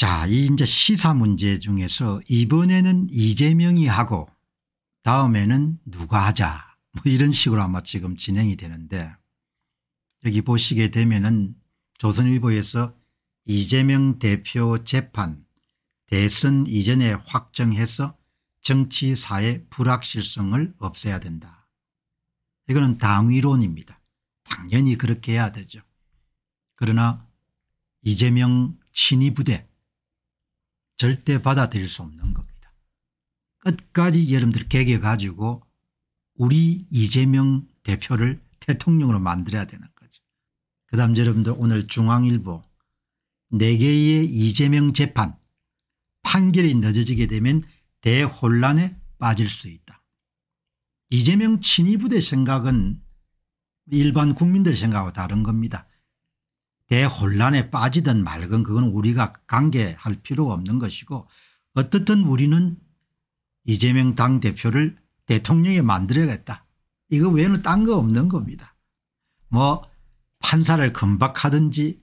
자, 이 이제 시사 문제 중에서 이번에는 이재명이 하고 다음에는 누가 하자 뭐 이런 식으로 아마 지금 진행이 되는데 여기 보시게 되면은 조선일보에서 이재명 대표 재판 대선 이전에 확정해서 정치 사의 불확실성을 없애야 된다. 이거는 당위론입니다. 당연히 그렇게 해야 되죠. 그러나 이재명 친위부대 절대 받아들일 수 없는 겁니다. 끝까지 여러분들 개개 가지고 우리 이재명 대표를 대통령으로 만들어야 되는 거죠. 그 다음 여러분들 오늘 중앙일보 4개의 이재명 재판 판결이 늦어지게 되면 대혼란에 빠질 수 있다. 이재명 친위부대 생각은 일반 국민들 생각하고 다른 겁니다. 대혼란에 빠지든 말건 그건 우리가 관계할 필요가 없는 것이고 어떻든 우리는 이재명 당대표를 대통령에 만들어야겠다. 이거 외에는 딴 거 없는 겁니다. 뭐 판사를 금박하든지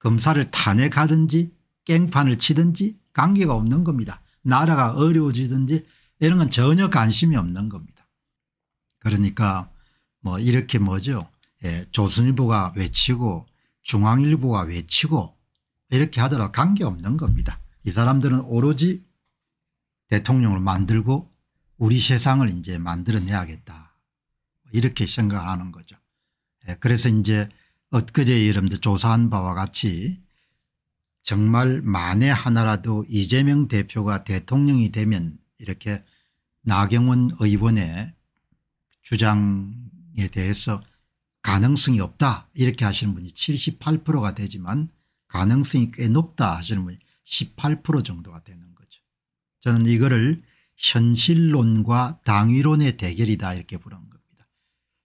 검사를 탄핵하든지 깽판을 치든지 관계가 없는 겁니다. 나라가 어려워지든지 이런 건 전혀 관심이 없는 겁니다. 그러니까 뭐 이렇게 뭐죠 예, 조선일보가 외치고 중앙일보가 외치고 이렇게 하더라도 관계없는 겁니다. 이 사람들은 오로지 대통령을 만들고 우리 세상을 이제 만들어내야겠다 이렇게 생각하는 거죠. 예, 그래서 이제 엊그제 여러분들 조사한 바와 같이 정말 만에 하나라도 이재명 대표가 대통령이 되면 이렇게 나경원 의원의 주장에 대해서 가능성이 없다 이렇게 하시는 분이 78%가 되지만 가능성이 꽤 높다 하시는 분이 18% 정도가 되는 거죠. 저는 이거를 현실론과 당위론의 대결이다 이렇게 부른 겁니다.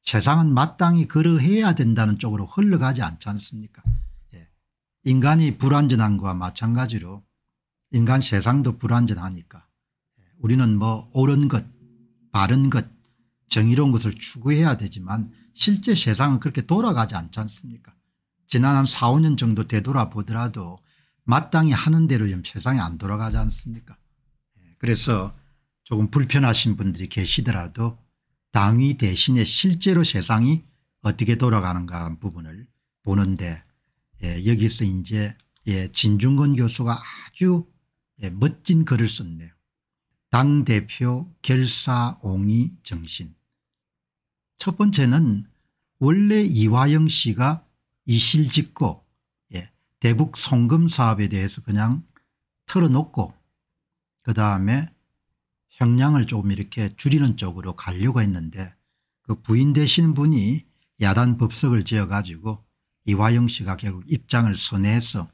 세상은 마땅히 그러해야 된다는 쪽으로 흘러가지 않지 않습니까 예. 인간이 불완전한 것과 마찬가지로 인간 세상도 불완전하니까 예. 우리는 뭐 옳은 것 바른 것 정의로운 것을 추구해야 되지만 실제 세상은 그렇게 돌아가지 않지 않습니까 지난 한 4, 5년 정도 되돌아보더라도 마땅히 하는 대로 세상이 안 돌아가지 않습니까 예, 그래서 조금 불편하신 분들이 계시더라도 당위 대신에 실제로 세상이 어떻게 돌아가는가 하는 부분을 보는데 예, 여기서 이제 예, 진중건 교수가 아주 예, 멋진 글을 썼네요. 당대표 결사옹이 정신 첫 번째는 원래 이화영 씨가 이실직고 예, 대북 송금 사업에 대해서 그냥 털어놓고 그다음에 형량을 조금 이렇게 줄이는 쪽으로 가려고 했는데 그 부인 되신 분이 야단 법석을 지어가지고 이화영 씨가 결국 입장을 선회해서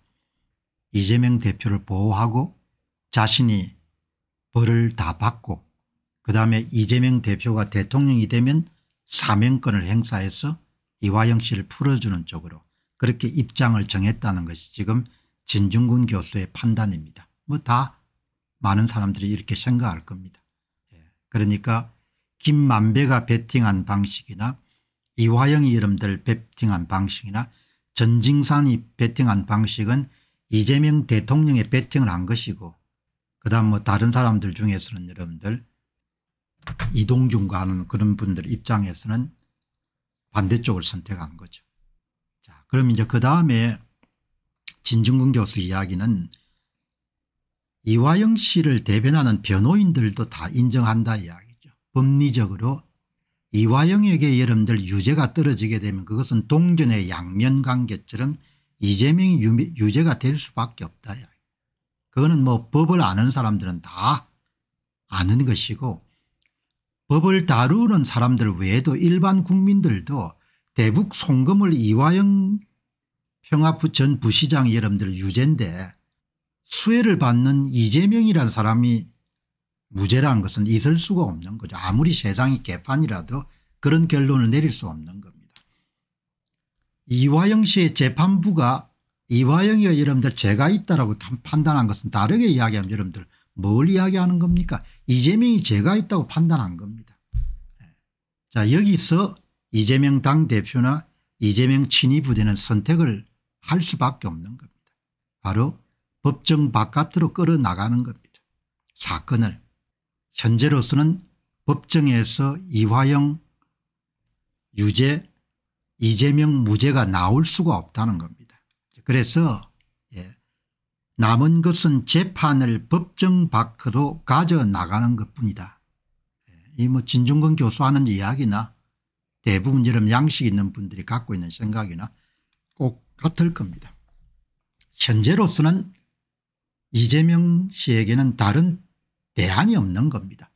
이재명 대표를 보호하고 자신이 벌을 다 받고 그다음에 이재명 대표가 대통령이 되면 사명권을 행사해서 이화영 씨를 풀어주는 쪽으로 그렇게 입장을 정했다는 것이 지금 진중근 교수의 판단입니다. 뭐 다 많은 사람들이 이렇게 생각할 겁니다. 예. 그러니까 김만배가 베팅한 방식이나 이화영이 여러분들 베팅한 방식이나 전징산이 베팅한 방식은 이재명 대통령의 베팅을 한 것이고 그다음 뭐 다른 사람들 중에서는 여러분들 이동균과 하는 그런 분들 입장에서는 반대쪽을 선택한 거죠. 자, 그럼 이제 그 다음에 진중근 교수 이야기는 이화영 씨를 대변하는 변호인들도 다 인정한다 이야기죠. 법리적으로 이화영에게 여러분들 유죄가 떨어지게 되면 그것은 동전의 양면관계처럼 이재명이 유죄가 될 수밖에 없다. 그거는 뭐 법을 아는 사람들은 다 아는 것이고 법을 다루는 사람들 외에도 일반 국민들도 대북 송금을 이화영 평화부 전 부시장 여러분들 유죄인데 수혜를 받는 이재명이란 사람이 무죄라는 것은 있을 수가 없는 거죠. 아무리 세상이 개판이라도 그런 결론을 내릴 수 없는 겁니다. 이화영 씨의 재판부가 이화영이 여러분들 죄가 있다라고 판단한 것은 다르게 이야기하면 여러분들 뭘 이야기하는 겁니까 이재명이 죄가 있다고 판단한 겁니다. 예. 자 여기서 이재명 당대표나 이재명 친위부대는 선택을 할 수밖에 없는 겁니다. 바로 법정 바깥으로 끌어나가는 겁니다. 사건을 현재로서는 법정에서 이화영 유죄 이재명 무죄가 나올 수가 없다는 겁니다. 그래서 남은 것은 재판을 법정 밖으로 가져나가는 것뿐이다. 이뭐 진중근 교수하는 이야기나 대부분 이런 양식 있는 분들이 갖고 있는 생각이나 꼭 같을 겁니다. 현재로서는 이재명 씨에게는 다른 대안이 없는 겁니다.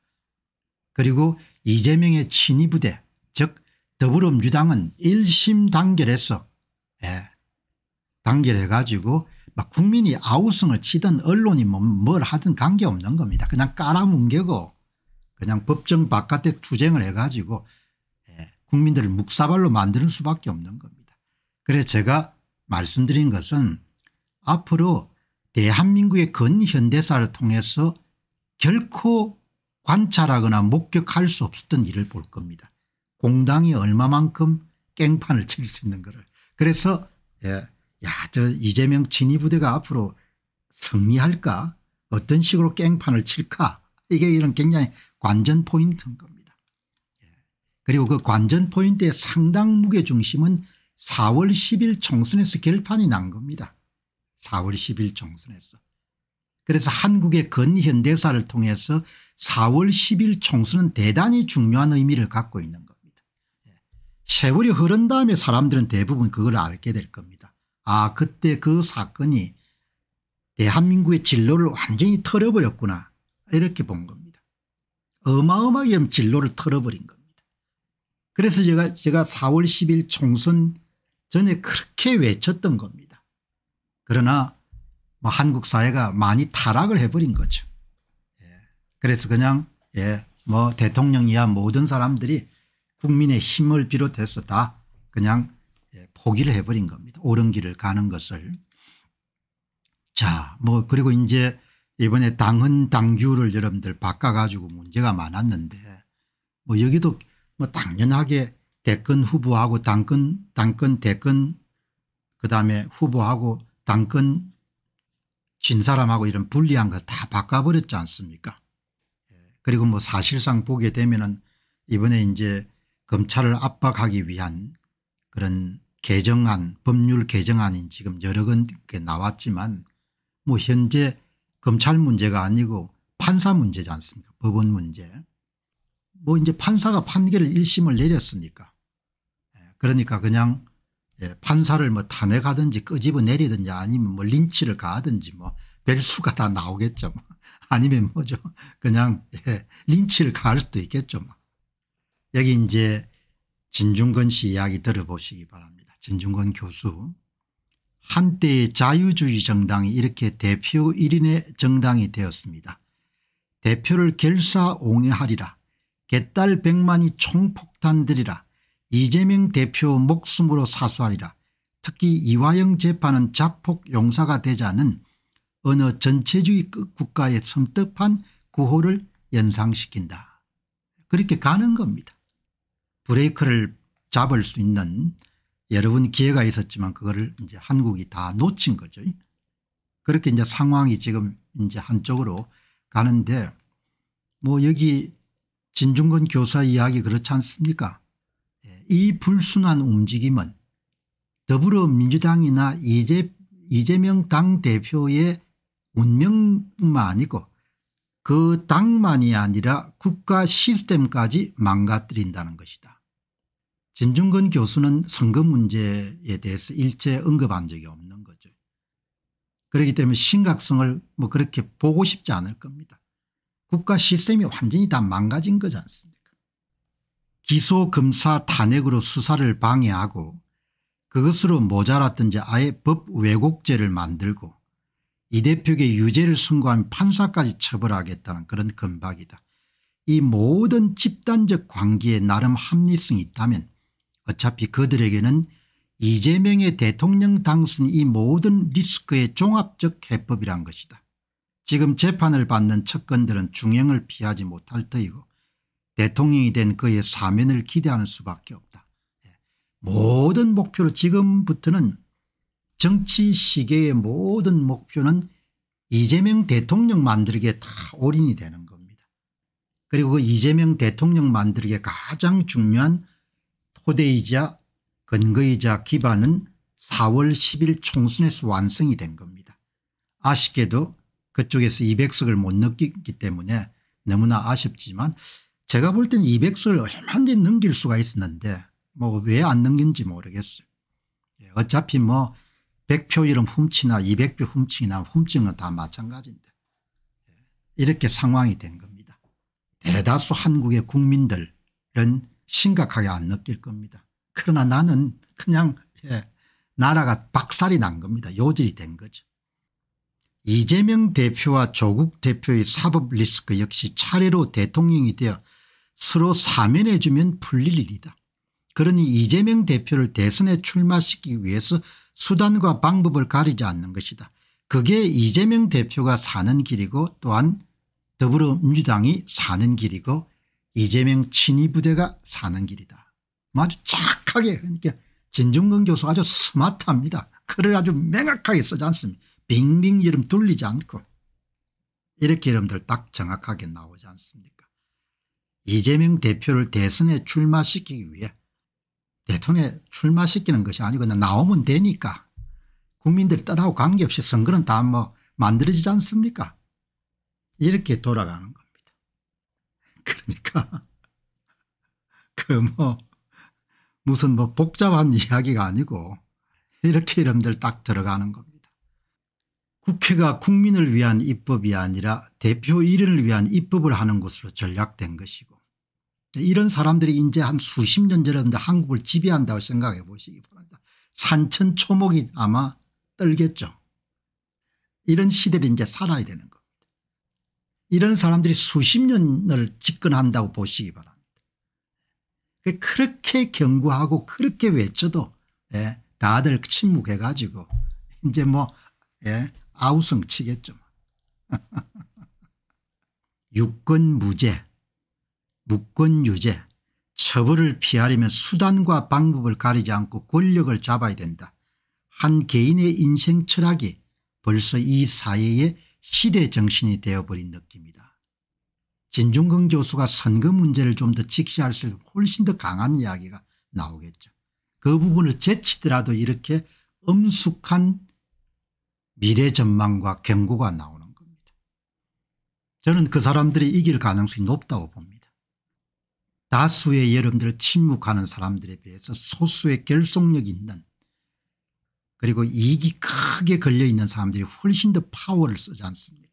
그리고 이재명의 친위부대 즉 더불어민주당은 1심 단결해서 예, 단결해 가지고 막 국민이 아우성을 치든 언론이 뭐, 뭘 하든 관계없는 겁니다. 그냥 깔아뭉개고 그냥 법정 바깥에 투쟁을 해가지고 예, 국민들을 묵사발로 만드는 수밖에 없는 겁니다. 그래서 제가 말씀드린 것은 앞으로 대한민국의 근현대사를 통해서 결코 관찰하거나 목격할 수 없었던 일을 볼 겁니다. 공당이 얼마만큼 깽판을 칠 수 있는 가를 그래서 예, 야, 저 이재명 진위부대가 앞으로 승리할까? 어떤 식으로 깽판을 칠까? 이게 이런 굉장히 관전 포인트인 겁니다. 예. 그리고 그 관전 포인트의 상당 무게중심은 4월 10일 총선에서 결판이 난 겁니다. 4월 10일 총선에서. 그래서 한국의 근현대사를 통해서 4월 10일 총선은 대단히 중요한 의미를 갖고 있는 겁니다. 예. 세월이 흐른 다음에 사람들은 대부분 그걸 알게 될 겁니다. 아 그때 그 사건이 대한민국의 진로를 완전히 털어버렸구나 이렇게 본 겁니다. 어마어마하게 진로를 털어버린 겁니다. 그래서 제가 제가 4월 10일 총선 전에 그렇게 외쳤던 겁니다. 그러나 뭐 한국 사회가 많이 타락을 해버린 거죠. 예. 그래서 그냥 예, 뭐 대통령이야 모든 사람들이 국민의 힘을 비롯해서 다 그냥 포기를 해버린 겁니다. 옳은 길을 가는 것을. 자, 뭐 그리고 이제 이번에 당헌 당규를 여러분들 바꿔가지고 문제가 많았는데 뭐 여기도 뭐 당연하게 대권 후보하고 당권 당권 대권 그다음에 후보하고 당권 진 사람하고 이런 불리한 거 다 바꿔버렸지 않습니까 예, 그리고 뭐 사실상 보게 되면은 이번에 이제 검찰을 압박하기 위한 그런 개정안 법률 개정안이 지금 여러 건 나왔지만 뭐 현재 검찰 문제가 아니고 판사 문제지 않습니까 법원 문제 뭐 이제 판사가 판결을 1심을 내렸으니까 예, 그러니까 그냥 예, 판사를 뭐 탄핵하든지 끄집어 내리든지 아니면 뭐 린치를 가든지 하뭐 별수가 다 나오겠죠 뭐. 아니면 뭐죠 그냥 예, 린치를 가할 수도 있겠죠 뭐. 여기 이제 진중건 씨 이야기 들어보시기 바랍니다. 진중권 교수 한때의 자유주의 정당이 이렇게 대표 1인의 정당이 되었습니다. 대표를 결사옹해하리라 개딸 백만이 총폭탄들이라 이재명 대표 목숨으로 사수하리라 특히 이화영 재판은 자폭 용사가 되자는 어느 전체주의 국가의 섬뜩한 구호를 연상시킨다. 그렇게 가는 겁니다. 브레이크를 잡을 수 있는 여러 번 기회가 있었지만 그거를 이제 한국이 다 놓친 거죠. 그렇게 이제 상황이 지금 이제 한쪽으로 가는데 뭐 여기 진중권 교사 이야기 그렇지 않습니까? 예, 이 불순한 움직임은 더불어민주당이나 이재, 이재명 당대표의 운명뿐만 아니고 그 당만이 아니라 국가 시스템까지 망가뜨린다는 것이다. 진중근 교수는 선거 문제에 대해서 일제 언급한 적이 없는 거죠. 그렇기 때문에 심각성을 뭐 그렇게 보고 싶지 않을 겁니다. 국가 시스템이 완전히 다 망가진 거지 않습니까 기소검사 탄핵으로 수사를 방해하고 그것으로 모자랐던지 아예 법 왜곡죄를 만들고 이 대표에게 유죄를 선고하면 판사까지 처벌하겠다는 그런 건박이다. 이 모든 집단적 관계에 나름 합리성이 있다면 어차피 그들에게는 이재명의 대통령 당선 이 모든 리스크의 종합적 해법이란 것이다. 지금 재판을 받는 척건들은 중형을 피하지 못할 터이고 대통령이 된 그의 사면을 기대하는 수밖에 없다. 예. 모든 목표로 지금부터는 정치 시계의 모든 목표는 이재명 대통령 만들기에 다 올인이 되는 겁니다. 그리고 그 이재명 대통령 만들기에 가장 중요한 토대이자 근거이자 기반은 4월 10일 총선에서 완성이 된 겁니다. 아쉽게도 그쪽에서 200석을 못 넘기기 때문에 너무나 아쉽지만 제가 볼 때는 200석을 얼마든지 넘길 수가 있었는데 뭐 왜 안 넘긴지 모르겠어요. 예, 어차피 뭐 100표 이름 훔치나 200표 훔치나 훔치건다 마찬가지인데 예, 이렇게 상황이 된 겁니다. 대다수 한국의 국민들은 심각하게 안 느낄 겁니다. 그러나 나는 그냥 예, 나라가 박살이 난 겁니다. 요질이 된 거죠. 이재명 대표와 조국 대표의 사법 리스크 역시 차례로 대통령이 되어 서로 사면해 주면 풀릴 일이다. 그러니 이재명 대표를 대선에 출마시키기 위해서 수단과 방법을 가리지 않는 것이다. 그게 이재명 대표가 사는 길이고 또한 더불어민주당이 사는 길이고 이재명 친위부대가 사는 길이다. 아주 착하게 그러니까 진중근 교수 아주 스마트합니다. 글을 아주 명확하게 쓰지 않습니다. 빙빙 이름 둘리지 않고 이렇게 이름들 딱 정확하게 나오지 않습니까 이재명 대표를 대선에 출마시키기 위해 대통령에 출마시키는 것이 아니고 나오면 되니까 국민들 뜻하고 관계없이 선거는 다뭐 만들어지지 않습니까 이렇게 돌아가는 거 그러니까 그 뭐 무슨 뭐 복잡한 이야기가 아니고 이렇게 이름들 딱 들어가는 겁니다. 국회가 국민을 위한 입법이 아니라 대표 일인을 위한 입법을 하는 것으로 전략된 것이고 이런 사람들이 이제 한 수십 년 전에 한국을 지배한다고 생각해 보시기 바랍니다. 산천 초목이 아마 떨겠죠. 이런 시대를 이제 살아야 되는 거. 이런 사람들이 수십 년을 집권한다고 보시기 바랍니다. 그 그렇게 경고하고 그렇게 외쳐도 예, 다들 침묵해 가지고 이제 뭐 예, 아우성 치겠죠. 뭐. 유권 무죄 무권 유죄 처벌을 피하려면 수단과 방법을 가리지 않고 권력을 잡아야 된다. 한 개인의 인생 철학이 벌써 이 사회의 시대 정신이 되어버린 느낌이다. 진중근 교수가 선거 문제를 좀 더직시할수 있는 훨씬 더 강한 이야기가 나오겠죠. 그 부분을 제치더라도 이렇게 엄숙한 미래 전망과 경고가 나오는 겁니다. 저는 그 사람들이 이길 가능성이 높다고 봅니다. 다수의 여러분들을 침묵하는 사람들에 비해서 소수의 결속력 있는 그리고 이익이 크게 걸려 있는 사람들이 훨씬 더 파워를 쓰지 않습니까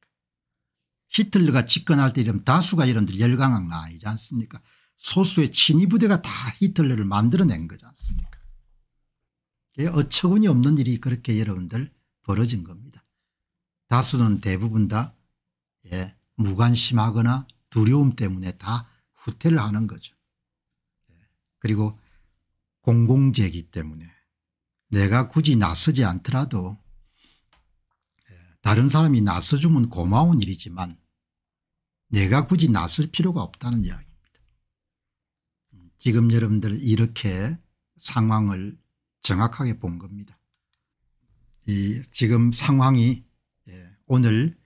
히틀러가 집권할 때 이런 다수가 이런들 열강한 거 아니지 않습니까 소수의 친위부대가 다 히틀러를 만들어낸 거지 않습니까 예, 어처구니 없는 일이 그렇게 여러분들 벌어진 겁니다. 다수는 대부분 다 예, 무관심하거나 두려움 때문에 다 후퇴를 하는 거죠. 예, 그리고 공공재기 때문에 내가 굳이 나서지 않더라도 예, 다른 사람이 나서주면 고마운 일이지만 내가 굳이 나설 필요가 없다는 이야기입니다. 음, 지금 여러분들 이렇게 상황을 정확하게 본 겁니다. 이 지금 상황이 예, 오늘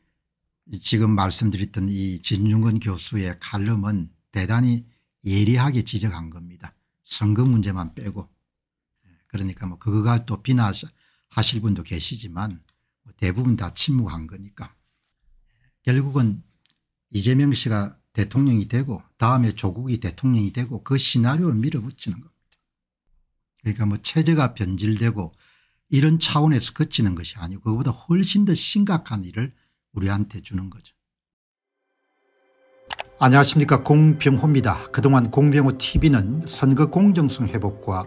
지금 말씀드렸던 이 진중근 교수의 칼럼은 대단히 예리하게 지적한 겁니다. 선거 문제만 빼고 그러니까 뭐 그걸 또 비난하실 분도 계시지만 뭐 대부분 다 침묵한 거니까 결국은 이재명 씨가 대통령이 되고 다음에 조국이 대통령이 되고 그 시나리오를 밀어붙이는 겁니다. 그러니까 뭐 체제가 변질되고 이런 차원에서 그치는 것이 아니고 그보다 것 훨씬 더 심각한 일을 우리한테 주는 거죠. 안녕하십니까 공병호입니다. 그동안 공병호 tv는 선거 공정성 회복과